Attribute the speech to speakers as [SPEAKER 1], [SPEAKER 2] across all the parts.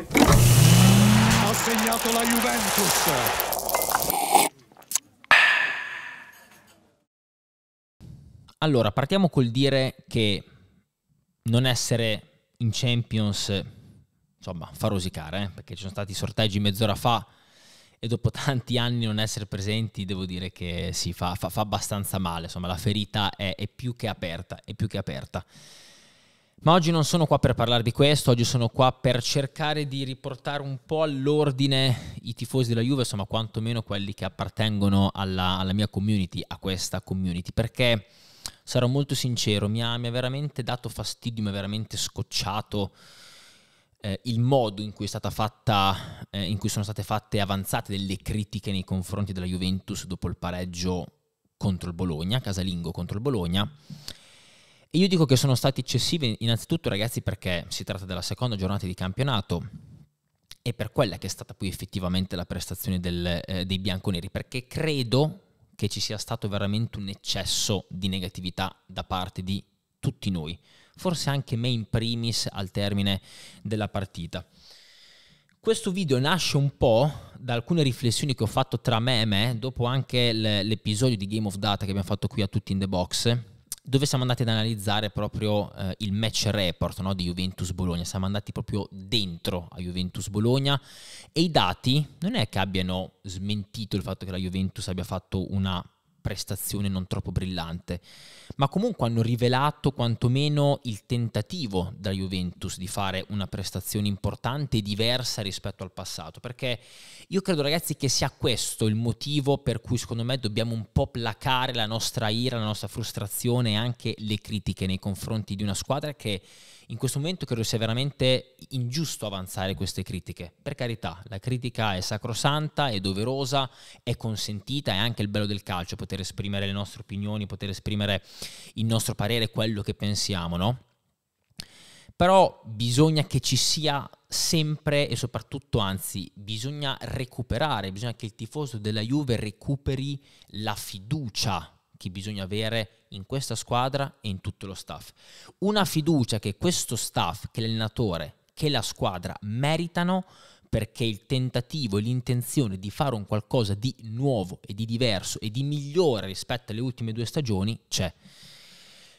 [SPEAKER 1] Ha segnato la Juventus. Allora, partiamo col dire che non essere in Champions, insomma, fa rosicare, eh? perché ci sono stati sorteggi mezz'ora fa e dopo tanti anni non essere presenti, devo dire che si fa, fa, fa, abbastanza male, insomma, la ferita è, è più che aperta, è più che aperta. Ma oggi non sono qua per parlare di questo, oggi sono qua per cercare di riportare un po' all'ordine i tifosi della Juve, insomma quantomeno quelli che appartengono alla, alla mia community, a questa community, perché sarò molto sincero, mi ha, mi ha veramente dato fastidio, mi ha veramente scocciato eh, il modo in cui, fatta, eh, in cui sono state fatte avanzate delle critiche nei confronti della Juventus dopo il pareggio contro il Bologna, casalingo contro il Bologna e io dico che sono stati eccessivi innanzitutto ragazzi perché si tratta della seconda giornata di campionato e per quella che è stata poi effettivamente la prestazione del, eh, dei bianconeri, perché credo che ci sia stato veramente un eccesso di negatività da parte di tutti noi, forse anche me in primis al termine della partita. Questo video nasce un po' da alcune riflessioni che ho fatto tra me e me, dopo anche l'episodio di Game of Data che abbiamo fatto qui a tutti in the box, dove siamo andati ad analizzare proprio eh, il match report no, di Juventus Bologna, siamo andati proprio dentro a Juventus Bologna e i dati non è che abbiano smentito il fatto che la Juventus abbia fatto una prestazione non troppo brillante, ma comunque hanno rivelato quantomeno il tentativo da Juventus di fare una prestazione importante e diversa rispetto al passato, perché io credo ragazzi che sia questo il motivo per cui secondo me dobbiamo un po' placare la nostra ira, la nostra frustrazione e anche le critiche nei confronti di una squadra che in questo momento credo sia veramente ingiusto avanzare queste critiche. Per carità, la critica è sacrosanta, è doverosa, è consentita, è anche il bello del calcio, poter esprimere le nostre opinioni, poter esprimere il nostro parere, quello che pensiamo, no? Però bisogna che ci sia sempre e soprattutto, anzi, bisogna recuperare, bisogna che il tifoso della Juve recuperi la fiducia che bisogna avere in questa squadra e in tutto lo staff. Una fiducia che questo staff, che l'allenatore, che la squadra meritano perché il tentativo e l'intenzione di fare un qualcosa di nuovo e di diverso e di migliore rispetto alle ultime due stagioni c'è.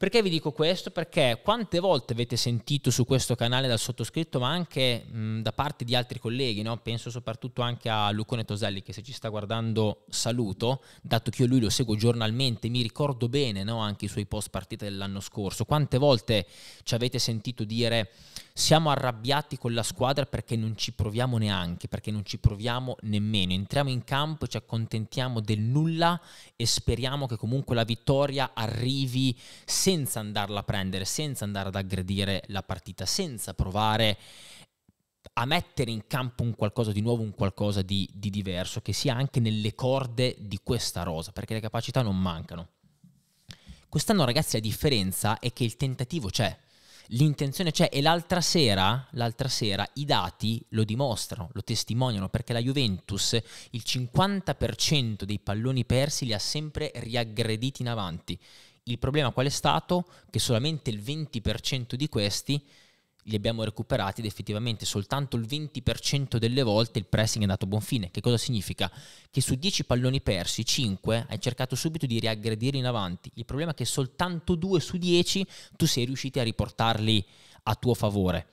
[SPEAKER 1] Perché vi dico questo? Perché quante volte avete sentito su questo canale dal sottoscritto, ma anche mh, mm, da parte di altri colleghi, no? penso soprattutto anche a Lucone Toselli che se ci sta guardando saluto, dato che io lui lo seguo giornalmente, mi ricordo bene no? anche i suoi post partita dell'anno scorso, quante volte ci avete sentito dire siamo arrabbiati con la squadra perché non ci proviamo neanche, perché non ci proviamo nemmeno, entriamo in campo, ci accontentiamo del nulla e speriamo che comunque la vittoria arrivi sempre senza andarla a prendere, senza andare ad aggredire la partita, senza provare a mettere in campo un qualcosa di nuovo, un qualcosa di, di diverso, che sia anche nelle corde di questa rosa, perché le capacità non mancano. Quest'anno ragazzi la differenza è che il tentativo c'è, l'intenzione c'è e l'altra sera, l'altra sera i dati lo dimostrano, lo testimoniano perché la Juventus il 50% dei palloni persi li ha sempre riaggrediti in avanti. Il problema qual è stato? Che solamente il 20% di questi li abbiamo recuperati ed effettivamente soltanto il 20% delle volte il pressing è andato a buon fine. Che cosa significa? Che su 10 palloni persi, 5 hai cercato subito di riaggredire in avanti. Il problema è che soltanto 2 su 10 tu sei riusciti a riportarli a tuo favore.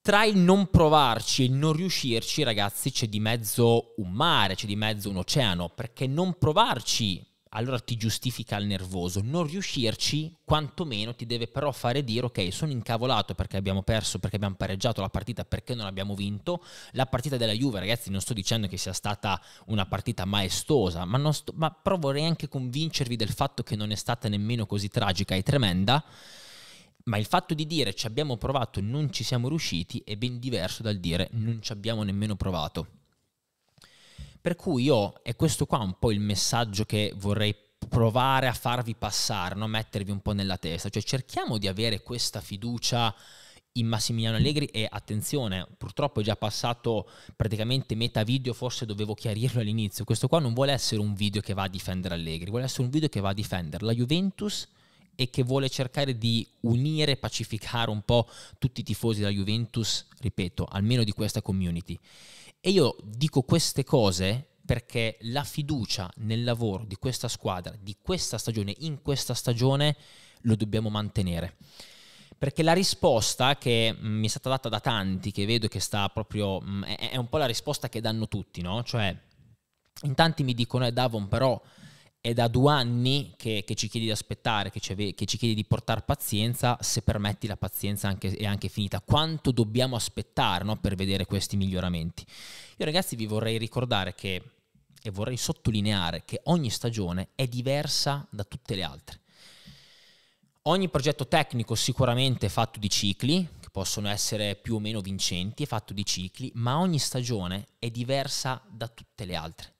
[SPEAKER 1] Tra il non provarci e il non riuscirci, ragazzi, c'è di mezzo un mare, c'è di mezzo un oceano, perché non provarci allora ti giustifica il nervoso. Non riuscirci, quantomeno ti deve però fare dire ok, sono incavolato perché abbiamo perso, perché abbiamo pareggiato la partita, perché non abbiamo vinto. La partita della Juve, ragazzi, non sto dicendo che sia stata una partita maestosa, ma, sto, ma però vorrei anche convincervi del fatto che non è stata nemmeno così tragica e tremenda. Ma il fatto di dire ci abbiamo provato, e non ci siamo riusciti, è ben diverso dal dire non ci abbiamo nemmeno provato. Per cui io, e questo qua è un po' il messaggio che vorrei provare a farvi passare, no? mettervi un po' nella testa, cioè cerchiamo di avere questa fiducia in Massimiliano Allegri e attenzione, purtroppo è già passato praticamente metà video, forse dovevo chiarirlo all'inizio, questo qua non vuole essere un video che va a difendere Allegri, vuole essere un video che va a difendere la Juventus e che vuole cercare di unire e pacificare un po' tutti i tifosi della Juventus, ripeto, almeno di questa community. E io dico queste cose perché la fiducia nel lavoro di questa squadra, di questa stagione, in questa stagione, lo dobbiamo mantenere. Perché la risposta che mm, mi è stata data da tanti, che vedo che sta proprio, mm, è un po' la risposta che danno tutti, no? Cioè, in tanti mi dicono, eh Davon, però è da due anni che, che, ci chiedi di aspettare, che ci, che ci, chiedi di portare pazienza, se permetti la pazienza anche, è anche finita. Quanto dobbiamo aspettare no, per vedere questi miglioramenti? Io ragazzi vi vorrei ricordare che, e vorrei sottolineare che ogni stagione è diversa da tutte le altre. Ogni progetto tecnico sicuramente è fatto di cicli, che possono essere più o meno vincenti, è fatto di cicli, ma ogni stagione è diversa da tutte le altre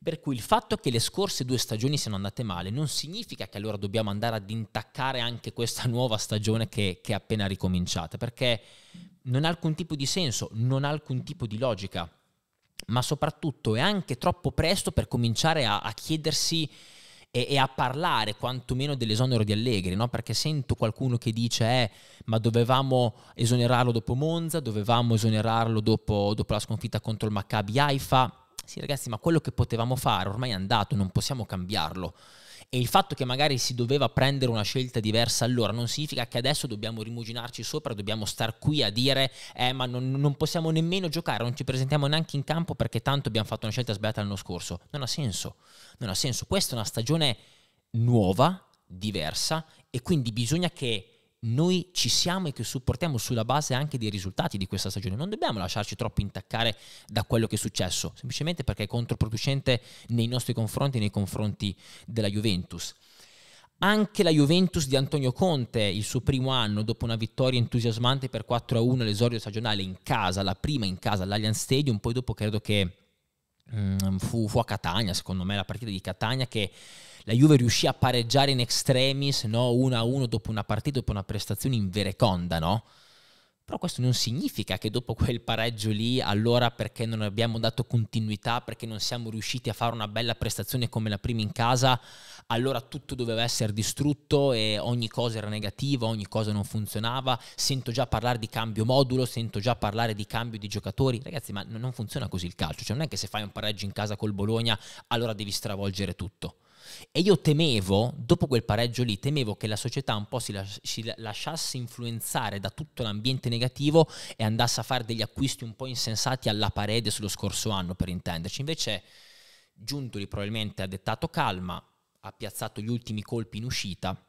[SPEAKER 1] per cui il fatto che le scorse due stagioni siano andate male non significa che allora dobbiamo andare ad intaccare anche questa nuova stagione che, che è appena ricominciata, perché non ha alcun tipo di senso, non ha alcun tipo di logica, ma soprattutto è anche troppo presto per cominciare a, a chiedersi e, e, a parlare quantomeno dell'esonero di Allegri, no? perché sento qualcuno che dice eh, ma dovevamo esonerarlo dopo Monza, dovevamo esonerarlo dopo, dopo la sconfitta contro il Maccabi Haifa, sì ragazzi, ma quello che potevamo fare ormai è andato, non possiamo cambiarlo. E il fatto che magari si doveva prendere una scelta diversa allora non significa che adesso dobbiamo rimuginarci sopra, dobbiamo star qui a dire eh ma non, non possiamo nemmeno giocare, non ci presentiamo neanche in campo perché tanto abbiamo fatto una scelta sbagliata l'anno scorso. Non ha senso, non ha senso. Questa è una stagione nuova, diversa e quindi bisogna che noi ci siamo e che supportiamo sulla base anche dei risultati di questa stagione. Non dobbiamo lasciarci troppo intaccare da quello che è successo, semplicemente perché è controproducente nei nostri confronti e nei confronti della Juventus. Anche la Juventus di Antonio Conte, il suo primo anno, dopo una vittoria entusiasmante per 4-1 all'esordio stagionale in casa, la prima in casa all'Allianz Stadium, poi dopo credo che Mm, fu, fu, a Catania, secondo me, la partita di Catania che la Juve riuscì a pareggiare in extremis, no? 1-1 dopo una partita, dopo una prestazione in vereconda, no? Però questo non significa che dopo quel pareggio lì, allora perché non abbiamo dato continuità, perché non siamo riusciti a fare una bella prestazione come la prima in casa, allora tutto doveva essere distrutto e ogni cosa era negativa, ogni cosa non funzionava. Sento già parlare di cambio modulo, sento già parlare di cambio di giocatori. Ragazzi, ma non funziona così il calcio. Cioè non è che se fai un pareggio in casa col Bologna, allora devi stravolgere tutto. E io temevo, dopo quel pareggio lì, temevo che la società un po' si, las- si lasciasse influenzare da tutto l'ambiente negativo e andasse a fare degli acquisti un po' insensati alla parete sullo scorso anno, per intenderci. Invece Giuntoli probabilmente ha dettato calma, ha piazzato gli ultimi colpi in uscita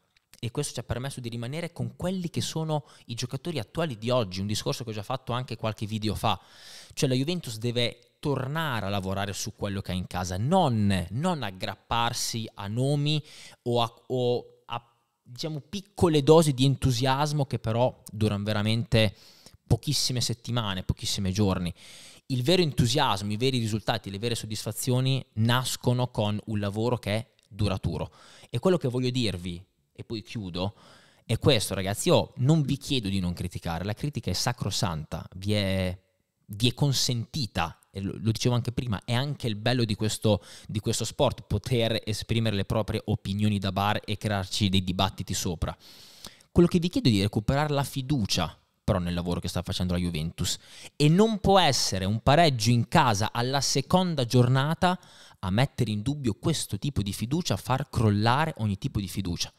[SPEAKER 1] e questo ci ha permesso di rimanere con quelli che sono i giocatori attuali di oggi, un discorso che ho già fatto anche qualche video fa. Cioè la Juventus deve tornare a lavorare su quello che ha in casa, non, non aggrapparsi a nomi o a, o a diciamo, piccole dosi di entusiasmo che però durano veramente pochissime settimane, pochissimi giorni. Il vero entusiasmo, i veri risultati, le vere soddisfazioni nascono con un lavoro che è duraturo. E quello che voglio dirvi, e poi chiudo, è questo ragazzi, io non vi chiedo di non criticare, la critica è sacrosanta, vi è, vi è consentita e lo, lo, dicevo anche prima, è anche il bello di questo, di questo sport, poter esprimere le proprie opinioni da bar e crearci dei dibattiti sopra. Quello che vi chiedo è di recuperare la fiducia però nel lavoro che sta facendo la Juventus e non può essere un pareggio in casa alla seconda giornata a mettere in dubbio questo tipo di fiducia, a far crollare ogni tipo di fiducia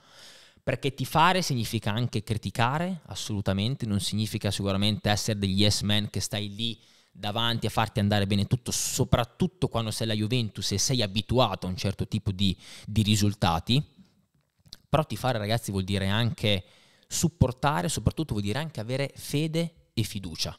[SPEAKER 1] perché tifare significa anche criticare, assolutamente, non significa sicuramente essere degli yes men che stai lì davanti a farti andare bene tutto, soprattutto quando sei la Juventus e sei abituato a un certo tipo di, di risultati. Però ti fare, ragazzi, vuol dire anche supportare, soprattutto vuol dire anche avere fede e fiducia.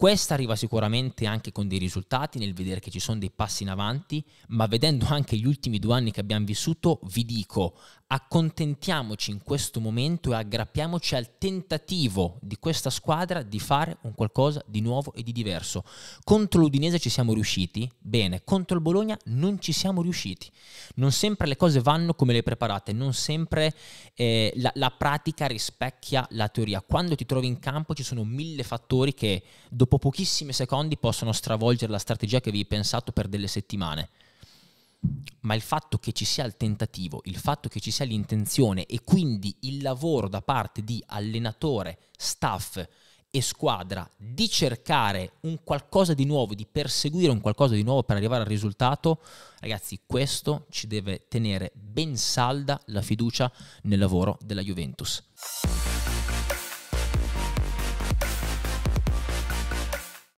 [SPEAKER 1] Questa arriva sicuramente anche con dei risultati nel vedere che ci sono dei passi in avanti, ma vedendo anche gli ultimi due anni che abbiamo vissuto, vi dico, accontentiamoci in questo momento e aggrappiamoci al tentativo di questa squadra di fare un qualcosa di nuovo e di diverso. Contro l'Udinese ci siamo riusciti, bene, contro il Bologna non ci siamo riusciti. Non sempre le cose vanno come le preparate, non sempre eh, la, la pratica rispecchia la teoria. Quando ti trovi in campo ci sono mille fattori che dopo dopo pochissimi secondi possono stravolgere la strategia che avevi pensato per delle settimane. Ma il fatto che ci sia il tentativo, il fatto che ci sia l'intenzione e quindi il lavoro da parte di allenatore, staff e squadra di cercare un qualcosa di nuovo, di perseguire un qualcosa di nuovo per arrivare al risultato, ragazzi, questo ci deve tenere ben salda la fiducia nel lavoro della Juventus.